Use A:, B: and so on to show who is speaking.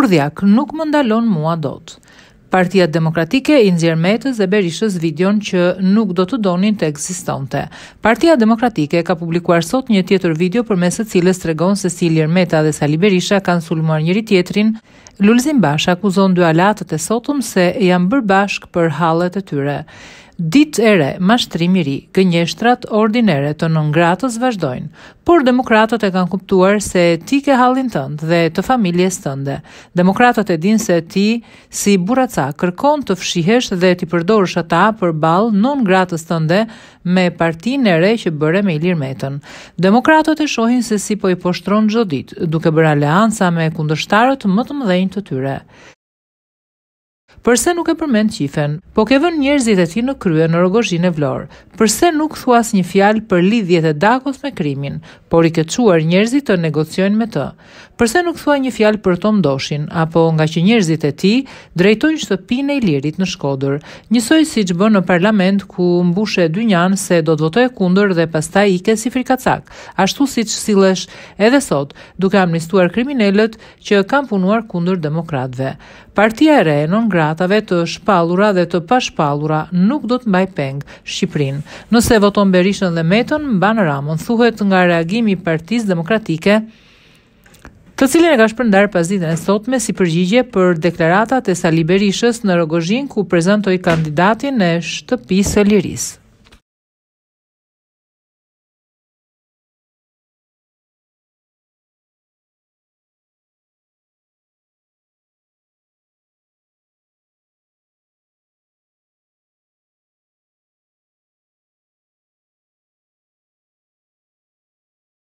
A: dhjak nuk më ndalon mua dot. Partia Demokratike i nxjerr Metës dhe Berishës videon që nuk do të donin të ekzistonte. Partia Demokratike ka publikuar sot një tjetër video përmes së cilës tregon se Cili Ermeta dhe Sali Berisha kanë sulmuar njëri tjetrin. Lulzim Basha akuzon dy alatët e sotëm se janë bërë bashk për hallet e tyre. Ditë e re, mashtrimi ri, gënjeshtrat ordinere të nëngratës vazhdojnë, por demokratët e kanë kuptuar se ti ke halin tëndë dhe të familjes tënde. Demokratët e din se ti, si buraca, kërkon të fshihesh dhe ti përdorësh ata për balë nëngratës tënde me partin e re që bëre me i metën. Demokratët e shohin se si po i poshtron gjodit, duke bërë leansa me kundështarët më të mëdhenjë të tyre. Përse nuk e përmend qifen, po ke vën njerëzit e ti në krye në rogozhin e vlorë? Përse nuk thuas një fjalë për lidhjet e Dakos me krimin, por i ke quar njerëzit të negociojnë me të? Përse nuk thua një fjalë për Tom Doshin, apo nga që njerëzit e ti drejtojnë shtëpinë e Ilirit në Shkodër, njësoj siç bën në parlament ku mbushe dynjan se do të e kundër dhe pastaj ke si frikacak, ashtu siç sillesh edhe sot, duke amnistuar kriminalët që kanë punuar kundër demokratëve. Partia e Re non emigratave të shpalura dhe të pashpalura nuk do të mbaj peng Shqiprin. Nëse voton Berishën dhe Meton, Banë Ramon thuhet nga reagimi partiz demokratike të cilin e ka shpërndar pas ditën e sotme si përgjigje për deklaratat e Sali Berishës në Rogozhin ku prezantoi kandidatin e shtëpisë së Lirisë.